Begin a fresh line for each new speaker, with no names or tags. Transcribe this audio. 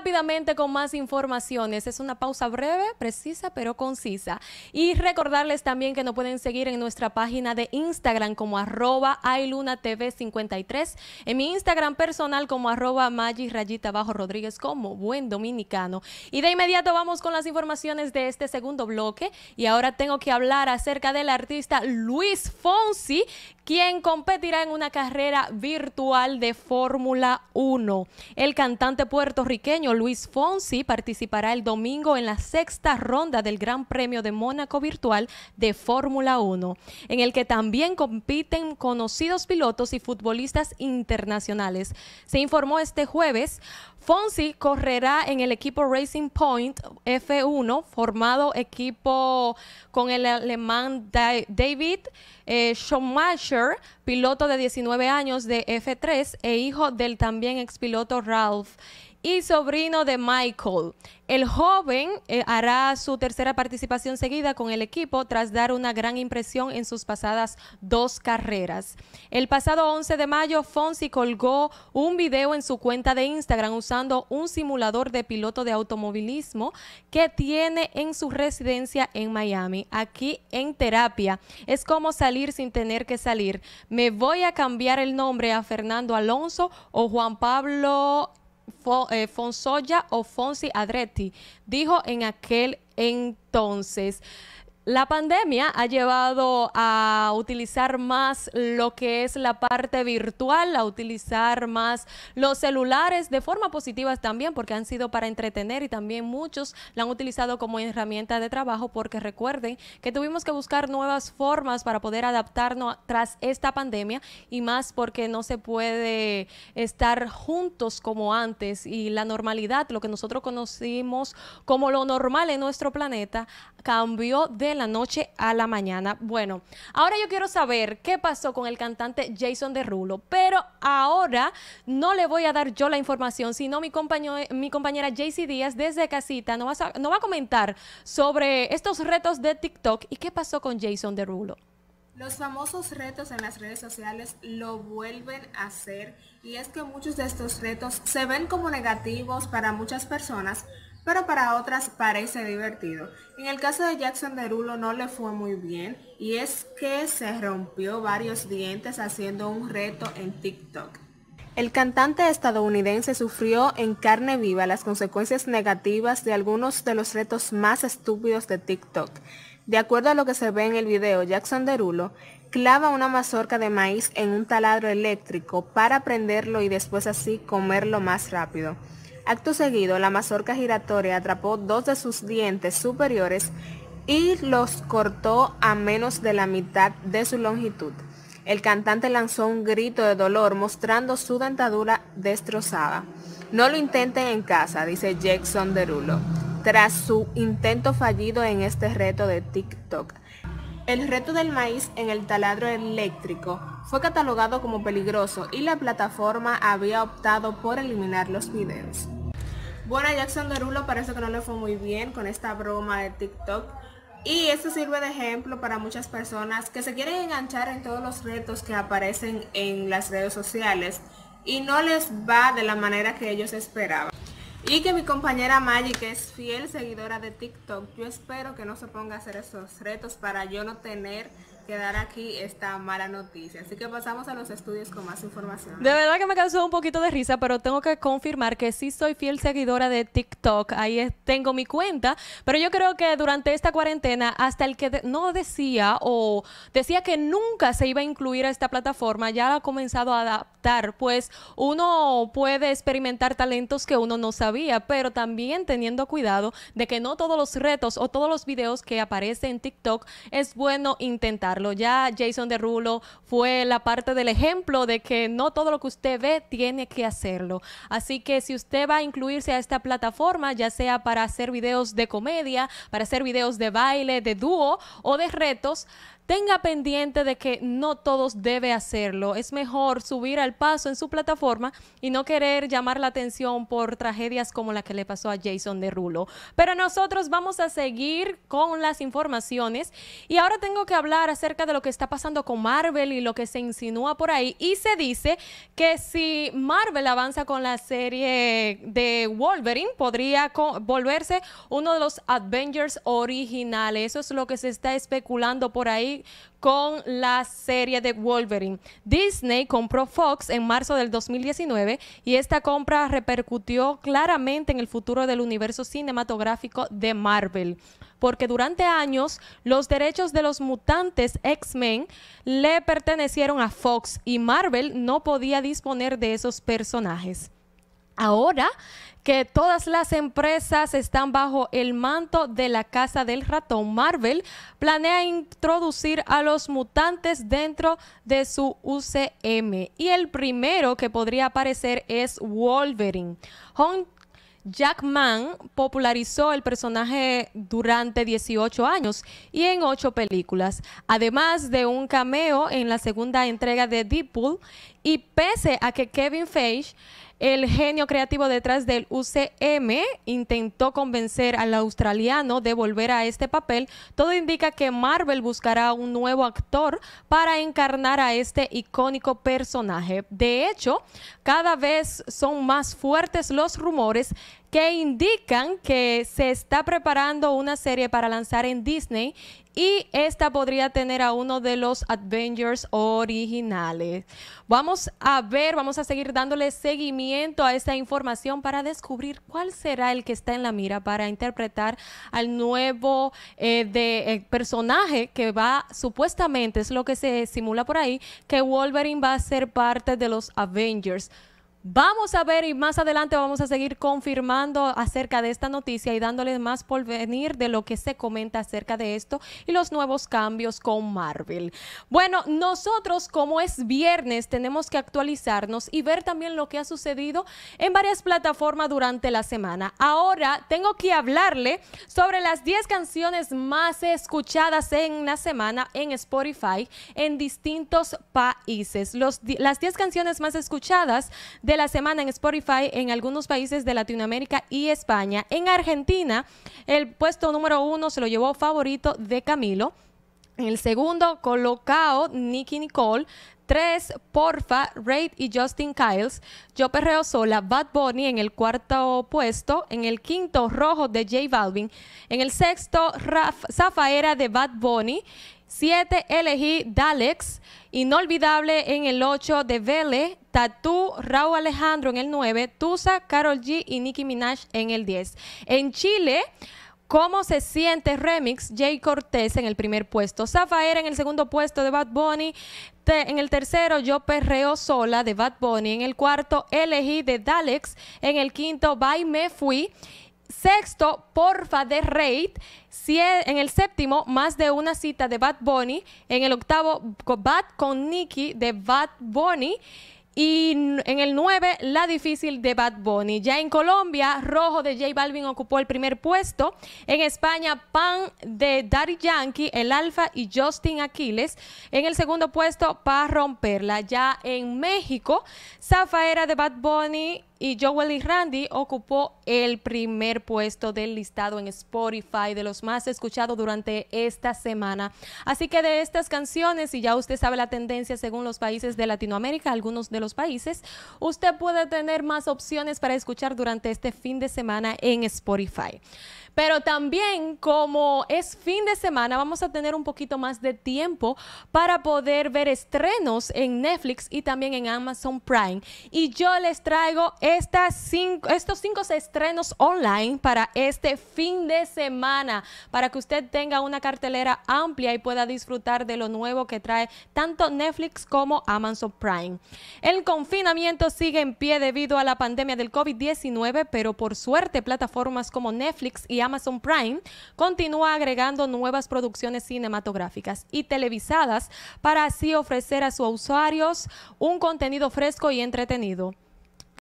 rápidamente con más informaciones. Es una pausa breve, precisa, pero concisa. Y recordarles también que nos pueden seguir en nuestra página de Instagram como arroba ailunatv53, en mi Instagram personal como arroba bajo rodríguez como buen dominicano. Y de inmediato vamos con las informaciones de este segundo bloque y ahora tengo que hablar acerca del artista Luis Fonsi, quien competirá en una carrera virtual de Fórmula 1. El cantante puertorriqueño Luis Fonsi participará el domingo en la sexta ronda del Gran Premio de Mónaco virtual de Fórmula 1, en el que también compiten conocidos pilotos y futbolistas internacionales. Se informó este jueves Fonsi correrá en el equipo Racing Point F1, formado equipo con el alemán David eh, Schumacher, piloto de 19 años de F3 e hijo del también expiloto Ralph y sobrino de Michael. El joven eh, hará su tercera participación seguida con el equipo tras dar una gran impresión en sus pasadas dos carreras. El pasado 11 de mayo, Fonsi colgó un video en su cuenta de Instagram usando un simulador de piloto de automovilismo que tiene en su residencia en Miami. Aquí en terapia es como salir sin tener que salir. Me voy a cambiar el nombre a Fernando Alonso o Juan Pablo eh, Fonsoya o Fonsi Adretti, dijo en aquel entonces. La pandemia ha llevado a utilizar más lo que es la parte virtual, a utilizar más los celulares de forma positiva también, porque han sido para entretener y también muchos la han utilizado como herramienta de trabajo, porque recuerden que tuvimos que buscar nuevas formas para poder adaptarnos tras esta pandemia y más porque no se puede estar juntos como antes y la normalidad, lo que nosotros conocimos como lo normal en nuestro planeta, cambió de la noche a la mañana. Bueno, ahora yo quiero saber qué pasó con el cantante Jason de rulo pero ahora no le voy a dar yo la información, sino mi, mi compañera JC Díaz desde casita nos va, no va a comentar sobre estos retos de TikTok y qué pasó con Jason de rulo
Los famosos retos en las redes sociales lo vuelven a hacer y es que muchos de estos retos se ven como negativos para muchas personas, pero para otras parece divertido. En el caso de Jackson Derulo no le fue muy bien y es que se rompió varios dientes haciendo un reto en TikTok. El cantante estadounidense sufrió en carne viva las consecuencias negativas de algunos de los retos más estúpidos de TikTok. De acuerdo a lo que se ve en el video, Jackson Derulo clava una mazorca de maíz en un taladro eléctrico para prenderlo y después así comerlo más rápido. Acto seguido, la mazorca giratoria atrapó dos de sus dientes superiores y los cortó a menos de la mitad de su longitud. El cantante lanzó un grito de dolor mostrando su dentadura destrozada. No lo intenten en casa, dice Jackson Derulo, tras su intento fallido en este reto de TikTok. El reto del maíz en el taladro eléctrico fue catalogado como peligroso y la plataforma había optado por eliminar los videos. Bueno, a Jackson Derulo parece que no le fue muy bien con esta broma de TikTok. Y esto sirve de ejemplo para muchas personas que se quieren enganchar en todos los retos que aparecen en las redes sociales y no les va de la manera que ellos esperaban. Y que mi compañera Maggie, que es fiel seguidora de TikTok, yo espero que no se ponga a hacer esos retos para yo no tener quedar aquí esta mala noticia. Así que pasamos a los estudios con más información. De
verdad que me causó un poquito de risa, pero tengo que confirmar que sí soy fiel seguidora de TikTok. Ahí tengo mi cuenta, pero yo creo que durante esta cuarentena, hasta el que no decía o decía que nunca se iba a incluir a esta plataforma, ya ha comenzado a adaptar, pues uno puede experimentar talentos que uno no sabía, pero también teniendo cuidado de que no todos los retos o todos los videos que aparecen en TikTok es bueno intentar ya Jason de Rulo fue la parte del ejemplo de que no todo lo que usted ve tiene que hacerlo. Así que si usted va a incluirse a esta plataforma, ya sea para hacer videos de comedia, para hacer videos de baile, de dúo o de retos, tenga pendiente de que no todos debe hacerlo. Es mejor subir al paso en su plataforma y no querer llamar la atención por tragedias como la que le pasó a Jason Derulo. Pero nosotros vamos a seguir con las informaciones y ahora tengo que hablar acerca de lo que está pasando con Marvel y lo que se insinúa por ahí y se dice que si Marvel avanza con la serie de Wolverine podría volverse uno de los Avengers originales. Eso es lo que se está especulando por ahí con la serie de Wolverine. Disney compró Fox en marzo del 2019 y esta compra repercutió claramente en el futuro del universo cinematográfico de Marvel, porque durante años los derechos de los mutantes X-Men le pertenecieron a Fox y Marvel no podía disponer de esos personajes. Ahora que todas las empresas están bajo el manto de la casa del ratón. Marvel planea introducir a los mutantes dentro de su UCM y el primero que podría aparecer es Wolverine. John Jackman popularizó el personaje durante 18 años y en 8 películas, además de un cameo en la segunda entrega de Deadpool y pese a que Kevin Feige el genio creativo detrás del UCM intentó convencer al australiano de volver a este papel. Todo indica que Marvel buscará un nuevo actor para encarnar a este icónico personaje. De hecho, cada vez son más fuertes los rumores que indican que se está preparando una serie para lanzar en Disney y esta podría tener a uno de los Avengers originales. Vamos a ver, vamos a seguir dándole seguimiento a esta información para descubrir cuál será el que está en la mira para interpretar al nuevo eh, eh, personaje que va, supuestamente es lo que se simula por ahí, que Wolverine va a ser parte de los Avengers. Vamos a ver y más adelante vamos a seguir confirmando acerca de esta noticia y dándole más por venir de lo que se comenta acerca de esto y los nuevos cambios con Marvel. Bueno, nosotros como es viernes tenemos que actualizarnos y ver también lo que ha sucedido en varias plataformas durante la semana. Ahora tengo que hablarle sobre las 10 canciones más escuchadas en la semana en Spotify en distintos países. las 10 canciones más escuchadas de la semana en Spotify en algunos países de Latinoamérica y España. En Argentina, el puesto número uno se lo llevó favorito de Camilo. En el segundo colocado, Nicky Nicole. Tres, Porfa, Raid y Justin Kyles. Yo Perreo Sola, Bad Bunny en el cuarto puesto. En el quinto, Rojo de J Balvin. En el sexto, Raf, Zafaera de Bad Bunny. 7 elegí Dalex, Inolvidable en el 8 de Vele. Tatú, Raúl Alejandro en el 9, Tusa, Carol G y Nicki Minaj en el 10. En Chile... ¿Cómo se siente Remix? Jay Cortés en el primer puesto. Zafaera en el segundo puesto de Bad Bunny. en el tercero, Yo Perreo Sola de Bad Bunny. En el cuarto, Elegí de Dalex. En el quinto, Bye Me Fui. Sexto, Porfa de Raid. En el séptimo, Más de una cita de Bad Bunny. En el octavo, Bad con Nicky de Bad Bunny. Y en el nueve, la difícil de Bad Bunny. Ya en Colombia, Rojo de J Balvin ocupó el primer puesto. En España, Pan de Daddy Yankee, El Alfa y Justin Aquiles. En el segundo puesto, para romperla. Ya en México, Zafaera de Bad Bunny, y Joel y Randy ocupó el primer puesto del listado en Spotify de los más escuchados durante esta semana. Así que de estas canciones, y ya usted sabe la tendencia según los países de Latinoamérica, algunos de los países, usted puede tener más opciones para escuchar durante este fin de semana en Spotify. Pero también como es fin de semana, vamos a tener un poquito más de tiempo para poder ver estrenos en Netflix y también en Amazon Prime. Y yo les traigo estas cinco, estos cinco estrenos online para este fin de semana, para que usted tenga una cartelera amplia y pueda disfrutar de lo nuevo que trae tanto Netflix como Amazon Prime. El confinamiento sigue en pie debido a la pandemia del COVID-19, pero por suerte plataformas como Netflix y Amazon Amazon Prime continúa agregando nuevas producciones cinematográficas y televisadas para así ofrecer a sus usuarios un contenido fresco y entretenido.